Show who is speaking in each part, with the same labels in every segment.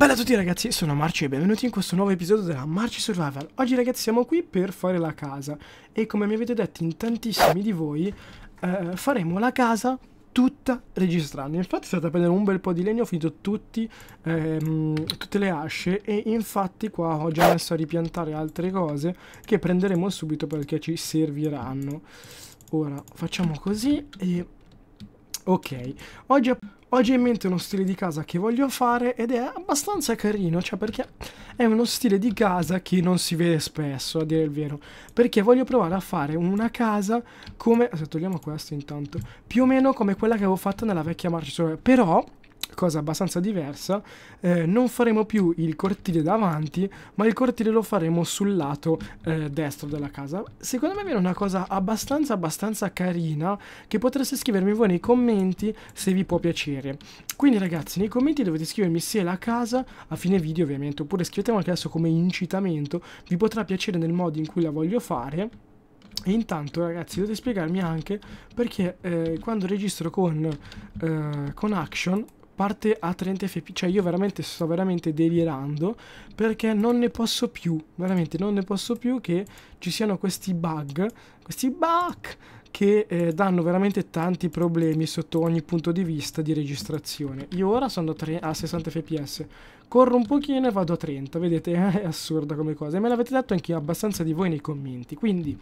Speaker 1: Bella a tutti ragazzi, sono Marci e benvenuti in questo nuovo episodio della Marci Survival. Oggi ragazzi siamo qui per fare la casa e come mi avete detto in tantissimi di voi eh, faremo la casa tutta registrando. Infatti sono andato a prendere un bel po' di legno, ho finito tutti, ehm, tutte le asce e infatti qua ho già messo a ripiantare altre cose che prenderemo subito perché ci serviranno. Ora facciamo così e... Ok, oggi... Ho già in mente uno stile di casa che voglio fare ed è abbastanza carino, cioè perché è uno stile di casa che non si vede spesso, a dire il vero, perché voglio provare a fare una casa come, se togliamo questo intanto, più o meno come quella che avevo fatto nella vecchia marcia, però cosa abbastanza diversa, eh, non faremo più il cortile davanti, ma il cortile lo faremo sul lato eh, destro della casa. Secondo me viene una cosa abbastanza abbastanza carina che potreste scrivermi voi nei commenti se vi può piacere. Quindi ragazzi, nei commenti dovete scrivermi se la casa, a fine video ovviamente, oppure scrivetemi anche adesso come incitamento, vi potrà piacere nel modo in cui la voglio fare. E intanto ragazzi dovete spiegarmi anche perché eh, quando registro con, eh, con Action parte a 30 fps, cioè io veramente sto veramente delirando perché non ne posso più, veramente non ne posso più che ci siano questi bug, questi bug che eh, danno veramente tanti problemi sotto ogni punto di vista di registrazione. Io ora sono a 60 fps, corro un pochino e vado a 30, vedete è assurda come cosa e me l'avete detto anche abbastanza di voi nei commenti, quindi...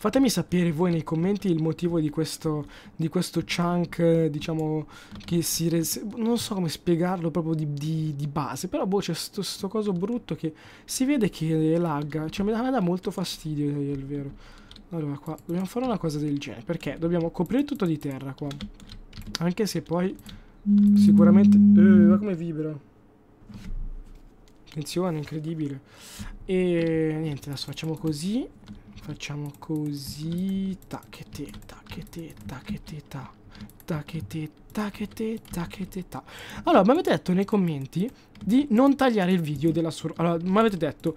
Speaker 1: Fatemi sapere voi nei commenti il motivo di questo, di questo chunk, diciamo, che si rese... Non so come spiegarlo proprio di, di, di base, però boh, c'è sto, sto, coso brutto che si vede che lagga, cioè mi dà, mi dà molto fastidio, è il vero. Allora qua, dobbiamo fare una cosa del genere, perché dobbiamo coprire tutto di terra qua. Anche se poi sicuramente... Eh, come vibra. Attenzione, incredibile. E niente, adesso facciamo così. Facciamo così. Tacchete, tacchete, tacchete, tac. Tacchete, tacchete, tacchete, tac. Allora, mi avete detto nei commenti di non tagliare il video della sorpresa. Allora, mi avete detto...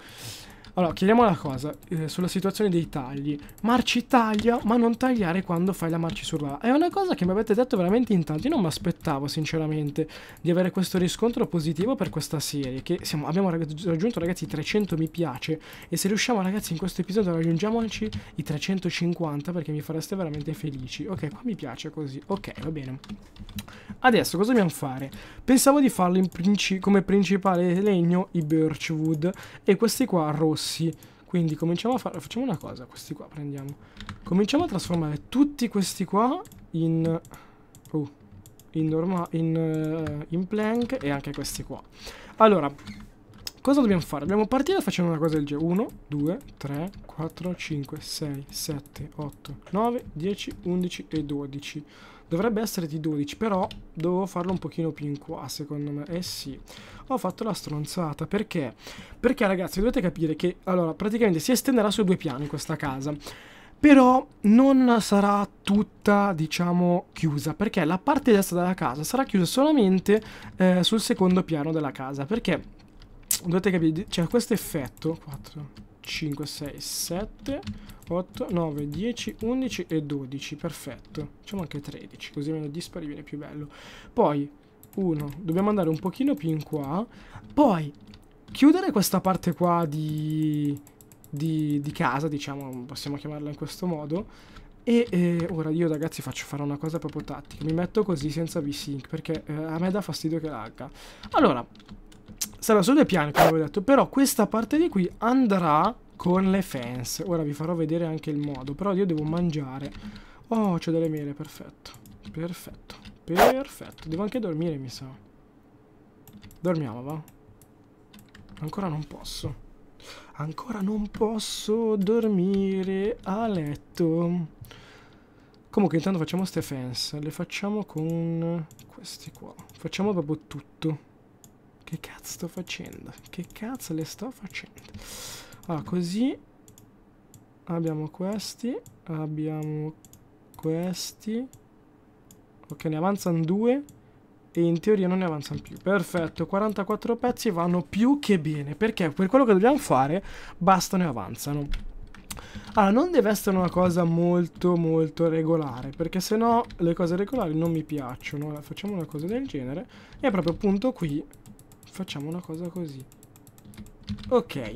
Speaker 1: Allora, chiediamo una cosa eh, sulla situazione dei tagli. Marci taglia, ma non tagliare quando fai la marci sulla È una cosa che mi avete detto veramente in tanti. Io non mi aspettavo, sinceramente, di avere questo riscontro positivo per questa serie. Che siamo, abbiamo raggiunto, ragazzi, 300 mi piace. E se riusciamo, ragazzi, in questo episodio raggiungiamoci i 350 perché mi fareste veramente felici. Ok, qua mi piace così. Ok, va bene. Adesso, cosa dobbiamo fare? Pensavo di farlo princi come principale legno i birchwood e questi qua rossi rossi. Quindi cominciamo a fare... Facciamo una cosa, questi qua prendiamo. Cominciamo a trasformare tutti questi qua in... Uh, in, norma, in, uh, in plank e anche questi qua. Allora, cosa dobbiamo fare? Dobbiamo partire facendo una cosa del genere. 1, 2, 3, 4, 5, 6, 7, 8, 9, 10, 11 e 12. Dovrebbe essere di 12, però dovevo farlo un pochino più in qua, secondo me. Eh sì, ho fatto la stronzata. Perché? Perché, ragazzi, dovete capire che, allora, praticamente si estenderà su due piani questa casa. Però non sarà tutta, diciamo, chiusa, perché la parte destra della casa sarà chiusa solamente eh, sul secondo piano della casa. Perché, dovete capire, c'è cioè, questo effetto... 4... 5, 6, 7, 8, 9, 10, 11 e 12, perfetto. Facciamo anche 13, così meno dispari viene più bello. Poi, 1, dobbiamo andare un pochino più in qua. Poi, chiudere questa parte qua di, di, di casa, diciamo, possiamo chiamarla in questo modo. E eh, ora io ragazzi faccio fare una cosa proprio tattica Mi metto così senza V-Sync, Perché eh, a me dà fastidio che lagga Allora sarà su due piani, come avevo detto, però questa parte di qui andrà con le fence. Ora vi farò vedere anche il modo, però io devo mangiare. Oh, c'ho delle mele, perfetto. Perfetto, perfetto. Devo anche dormire, mi sa. Dormiamo, va? Ancora non posso. Ancora non posso dormire a letto. Comunque intanto facciamo ste fence. Le facciamo con questi qua. Facciamo proprio tutto. Che cazzo sto facendo? Che cazzo le sto facendo? Allora, così abbiamo questi, abbiamo questi. Ok, ne avanzano due e in teoria non ne avanzano più. Perfetto, 44 pezzi vanno più che bene, perché per quello che dobbiamo fare bastano e avanzano. Allora, non deve essere una cosa molto molto regolare, perché sennò le cose regolari non mi piacciono. facciamo una cosa del genere e proprio appunto qui facciamo una cosa così. Ok,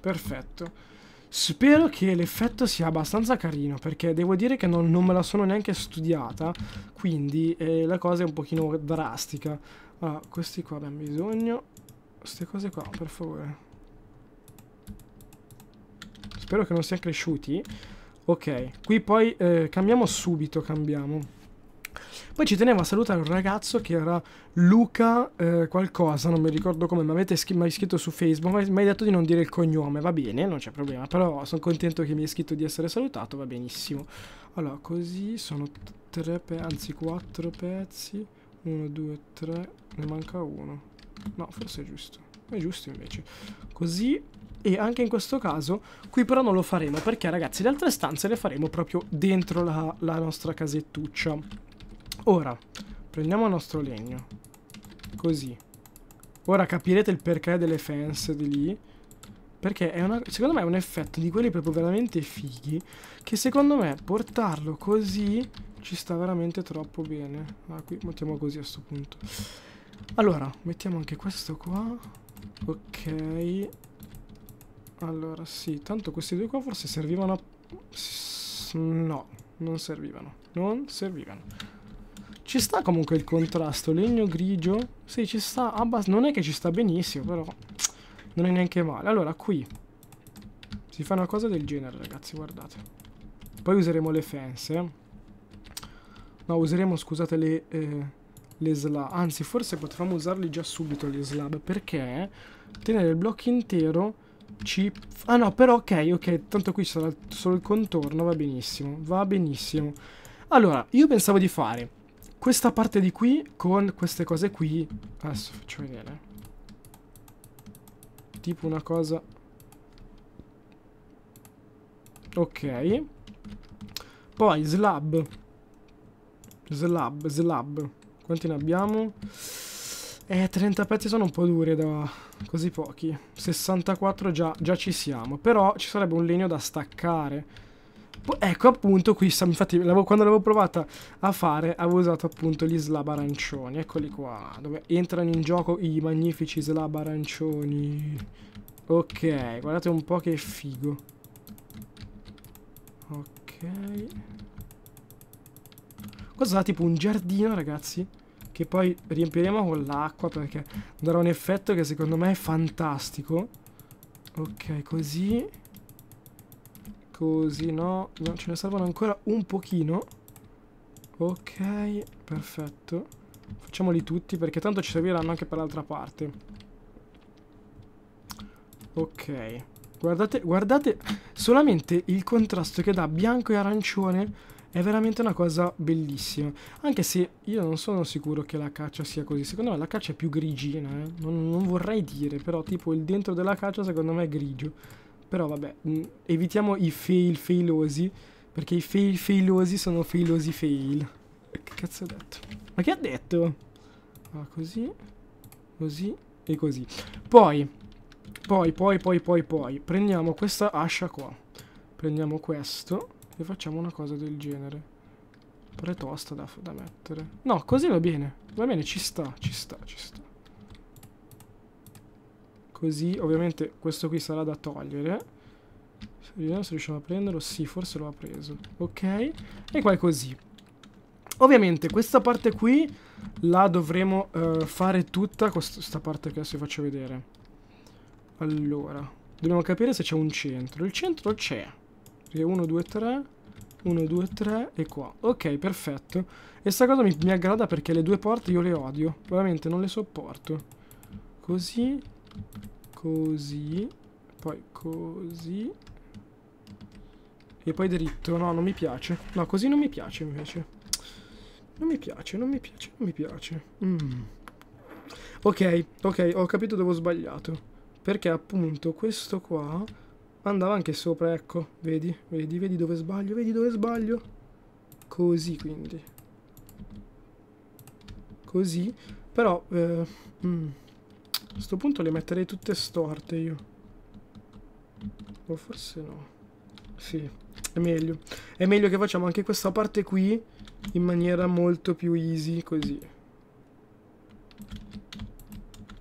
Speaker 1: perfetto. Spero che l'effetto sia abbastanza carino perché devo dire che non, non me la sono neanche studiata, quindi eh, la cosa è un pochino drastica. Allora, ah, questi qua abbiamo bisogno. Queste cose qua, per favore. Spero che non siano cresciuti. Ok, qui poi eh, cambiamo subito, cambiamo. Poi ci tenevo a salutare un ragazzo che era Luca eh, qualcosa, non mi ricordo come, mi avete sch- scritto su Facebook, mi hai detto di non dire il cognome, va bene, non c'è problema, però sono contento che mi hai scritto di essere salutato, va benissimo. Allora, così sono tre pezzi, anzi quattro pezzi, uno, due, tre, ne manca uno. No, forse è giusto, è giusto invece. Così, e anche in questo caso qui però non lo faremo perché ragazzi le altre stanze le faremo proprio dentro la, la nostra casettuccia Ora, prendiamo il nostro legno. Così. Ora capirete il perché delle fence di lì. Perché è una, secondo me è un effetto di quelli proprio veramente fighi. Che secondo me portarlo così ci sta veramente troppo bene. Ah, qui mettiamo così a sto punto. Allora, mettiamo anche questo qua. Ok. Allora, sì. Tanto questi due qua forse servivano a... No, non servivano. Non servivano. Ci sta comunque il contrasto, legno grigio. Sì, ci sta abbastanza. Non è che ci sta benissimo, però non è neanche male. Allora, qui si fa una cosa del genere, ragazzi, guardate. Poi useremo le fence. Eh. No, useremo, scusate, le, eh, le slab. Anzi, forse potremmo usarli già subito, le slab, perché tenere il blocco intero ci... Ah no, però ok, ok, tanto qui sarà solo il contorno, va benissimo, va benissimo. Allora, io pensavo di fare questa parte di qui con queste cose qui adesso faccio vedere tipo una cosa ok poi slab slab slab quanti ne abbiamo? eh 30 pezzi sono un po' duri da così pochi 64 già, già ci siamo però ci sarebbe un legno da staccare ecco appunto qui, infatti quando l'avevo provata a fare avevo usato appunto gli slab arancioni, eccoli qua, dove entrano in gioco i magnifici slab arancioni. Ok, guardate un po' che figo. Ok. Questo sarà tipo un giardino ragazzi, che poi riempiremo con l'acqua perché darà un effetto che secondo me è fantastico. Ok, così... Così no, no ce ne servono ancora un pochino. Ok, perfetto. Facciamoli tutti perché tanto ci serviranno anche per l'altra parte. Ok. Guardate, guardate solamente il contrasto che dà bianco e arancione è veramente una cosa bellissima. Anche se io non sono sicuro che la caccia sia così. Secondo me la caccia è più grigina, eh? non, non vorrei dire, però tipo il dentro della caccia secondo me è grigio. Però vabbè, mh, mm, evitiamo i fail failosi, perché i fail failosi sono failosi fail. Che cazzo ha detto? Ma che ha detto? Ah, così, così e così. Poi, poi, poi, poi, poi, poi, prendiamo questa ascia qua. Prendiamo questo e facciamo una cosa del genere. Però tosta da, da mettere. No, così va bene. Va bene, ci sta, ci sta, ci sta. Così ovviamente questo qui sarà da togliere. Vediamo Se riusciamo a prenderlo, sì, forse lo ha preso. Ok, e qua è così. Ovviamente questa parte qui la dovremo uh, fare tutta, questa parte che adesso vi faccio vedere. Allora, dobbiamo capire se c'è un centro. Il centro c'è. 1, 2, 3, 1, 2, 3 e qua. Ok, perfetto. E sta cosa mi, mi aggrada perché le due porte io le odio. Veramente non le sopporto. Così, Così. Poi così. E poi dritto. No, non mi piace. No, così non mi piace invece. Non mi piace, non mi piace, non mi piace. Mm. Ok, ok, ho capito dove ho sbagliato. Perché appunto questo qua andava anche sopra, ecco. Vedi, vedi, vedi dove sbaglio, vedi dove sbaglio. Così quindi. Così. Però... Eh, mm. A sto punto le metterei tutte storte io. O forse no. Sì, è meglio. È meglio che facciamo anche questa parte qui in maniera molto più easy, così.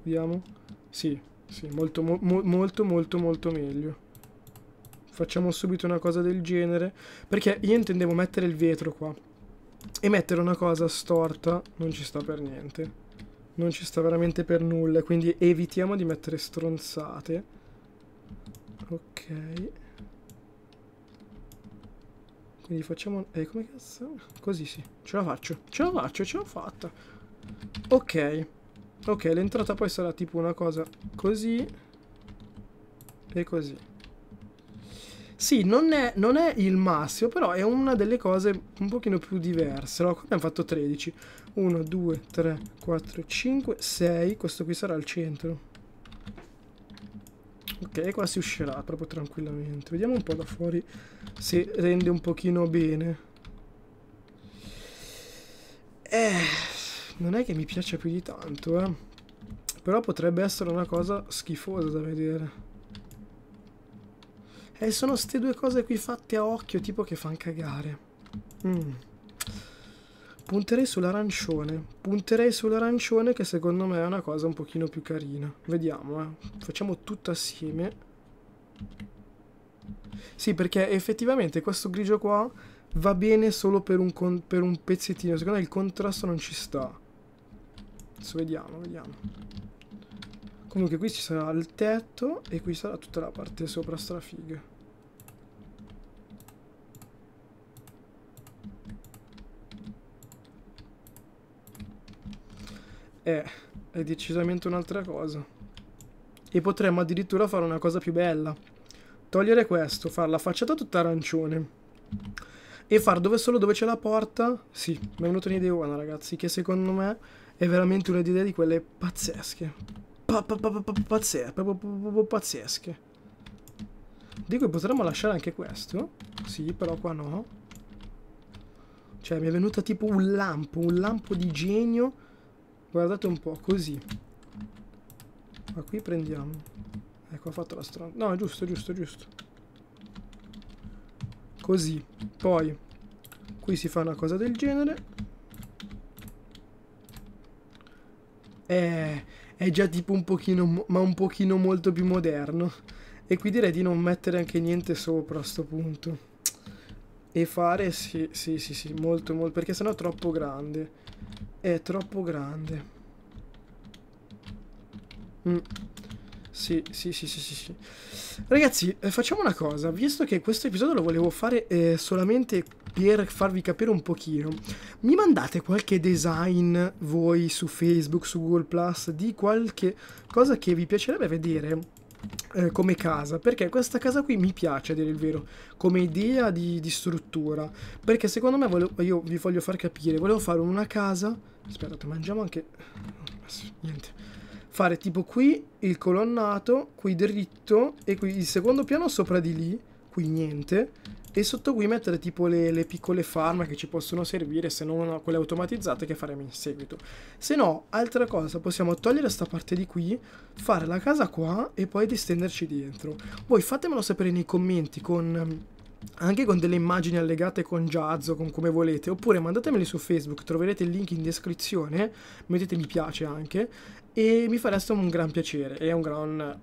Speaker 1: Vediamo. Sì, sì, molto, mo molto, molto, molto meglio. Facciamo subito una cosa del genere. Perché io intendevo mettere il vetro qua. E mettere una cosa storta non ci sta per niente non ci sta veramente per nulla, quindi evitiamo di mettere stronzate. Ok. Quindi facciamo... Eh, come cazzo? Così sì, ce la faccio, ce la faccio, ce l'ho fatta. Ok. Ok, l'entrata poi sarà tipo una cosa così e così. Sì, non è, non è, il massimo, però è una delle cose un pochino più diverse. No, qua abbiamo fatto 13. 1, 2, 3, 4, 5, 6. Questo qui sarà al centro. Ok, qua si uscirà proprio tranquillamente. Vediamo un po' da fuori se rende un pochino bene. Eh, non è che mi piace più di tanto, eh. Però potrebbe essere una cosa schifosa da vedere. E sono queste due cose qui fatte a occhio, tipo che fanno cagare. Mm. Punterei sull'arancione. Punterei sull'arancione che secondo me è una cosa un pochino più carina. Vediamo, eh. Facciamo tutto assieme. Sì, perché effettivamente questo grigio qua va bene solo per un, per un pezzettino. Secondo me il contrasto non ci sta. Adesso vediamo, vediamo. Comunque qui ci sarà il tetto e qui sarà tutta la parte sopra strafiga. Eh, è decisamente un'altra cosa. E potremmo addirittura fare una cosa più bella. Togliere questo, fare la facciata tutta arancione. E far dove solo dove c'è la porta? Sì, mi è venuta un'idea buona ragazzi, che secondo me è veramente un'idea di quelle pazzesche pazzesche. Dico che potremmo lasciare anche questo. Sì, però qua no. Cioè, mi è venuta tipo un lampo, un lampo di genio. Guardate un po', così. Ma qui prendiamo. Ecco, ho fatto la strada. No, giusto, giusto, giusto. Così. Poi, qui si fa una cosa del genere. Eh, è già tipo un pochino, ma un pochino molto più moderno. E qui direi di non mettere anche niente sopra a sto punto. E fare, sì, sì, sì, sì, molto, molto, perché sennò è troppo grande. È troppo grande. Mm. Sì, sì, sì, sì, sì, Ragazzi, eh, facciamo una cosa. Visto che questo episodio lo volevo fare eh, solamente per farvi capire un pochino, mi mandate qualche design voi su Facebook, su Google Plus, di qualche cosa che vi piacerebbe vedere eh, come casa perché questa casa qui mi piace a dire il vero come idea di, di struttura perché secondo me volevo, io vi voglio far capire volevo fare una casa aspettate mangiamo anche niente fare tipo qui il colonnato qui dritto e qui il secondo piano sopra di lì qui niente e sotto qui mettere tipo le, le piccole farm che ci possono servire se non quelle automatizzate che faremo in seguito se no altra cosa possiamo togliere questa parte di qui fare la casa qua e poi distenderci dentro voi fatemelo sapere nei commenti con anche con delle immagini allegate con jazz o con come volete, oppure mandatemeli su Facebook, troverete il link in descrizione, mettete mi piace anche, e mi fareste un gran piacere, è un gran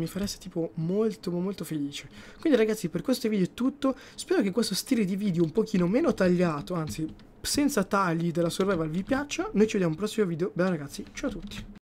Speaker 1: mi fareste tipo molto molto felice quindi ragazzi per questo video è tutto spero che questo stile di video un pochino meno tagliato anzi senza tagli della survival vi piaccia noi ci vediamo al prossimo video bella ragazzi ciao a tutti